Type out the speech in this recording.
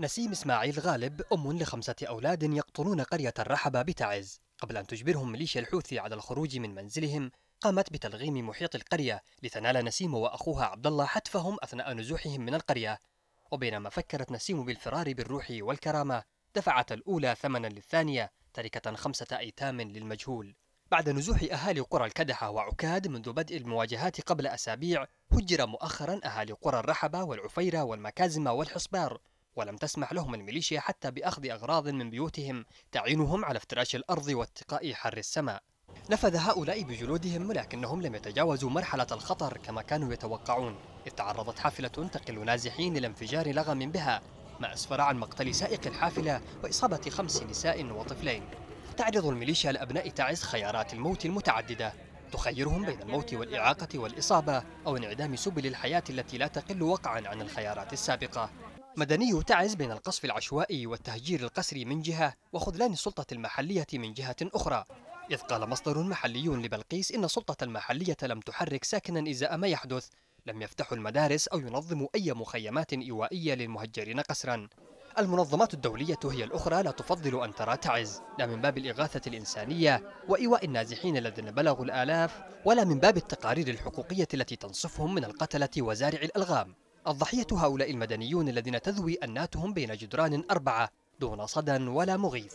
نسيم إسماعيل غالب أم لخمسة أولاد يقطنون قرية الرحبة بتعز قبل أن تجبرهم ميليشيا الحوثي على الخروج من منزلهم قامت بتلغيم محيط القرية لتنال نسيم وأخوها عبد الله حتفهم أثناء نزوحهم من القرية وبينما فكرت نسيم بالفرار بالروح والكرامة دفعت الأولى ثمنا للثانية تركة خمسة أيتام للمجهول بعد نزوح أهالي قرى الكدحة وعكاد منذ بدء المواجهات قبل أسابيع هجر مؤخرا أهالي قرى الرحبة والعفيرة والمكازم والحصبار ولم تسمح لهم الميليشيا حتى بأخذ أغراض من بيوتهم تعينهم على افتراش الأرض واتقاء حر السماء نفذ هؤلاء بجلودهم ولكنهم لم يتجاوزوا مرحلة الخطر كما كانوا يتوقعون إذ تعرضت حافلة تقل نازحين لانفجار لغم بها ما أسفر عن مقتل سائق الحافلة وإصابة خمس نساء وطفلين تعرض الميليشيا لأبناء تعز خيارات الموت المتعددة تخيرهم بين الموت والإعاقة والإصابة أو انعدام سبل الحياة التي لا تقل وقعا عن الخيارات السابقة مدني تعز بين القصف العشوائي والتهجير القسري من جهة وخذلان السلطة المحلية من جهة أخرى إذ قال مصدر محلي لبلقيس إن السلطة المحلية لم تحرك ساكنا إزاء ما يحدث لم يفتحوا المدارس أو ينظموا أي مخيمات إيوائية للمهجرين قسرا المنظمات الدولية هي الأخرى لا تفضل أن ترى تعز لا من باب الإغاثة الإنسانية وإيواء النازحين الذين بلغوا الآلاف ولا من باب التقارير الحقوقية التي تنصفهم من القتلة وزارع الألغام الضحية هؤلاء المدنيون الذين تذوي أناتهم بين جدران أربعة دون صدى ولا مغيث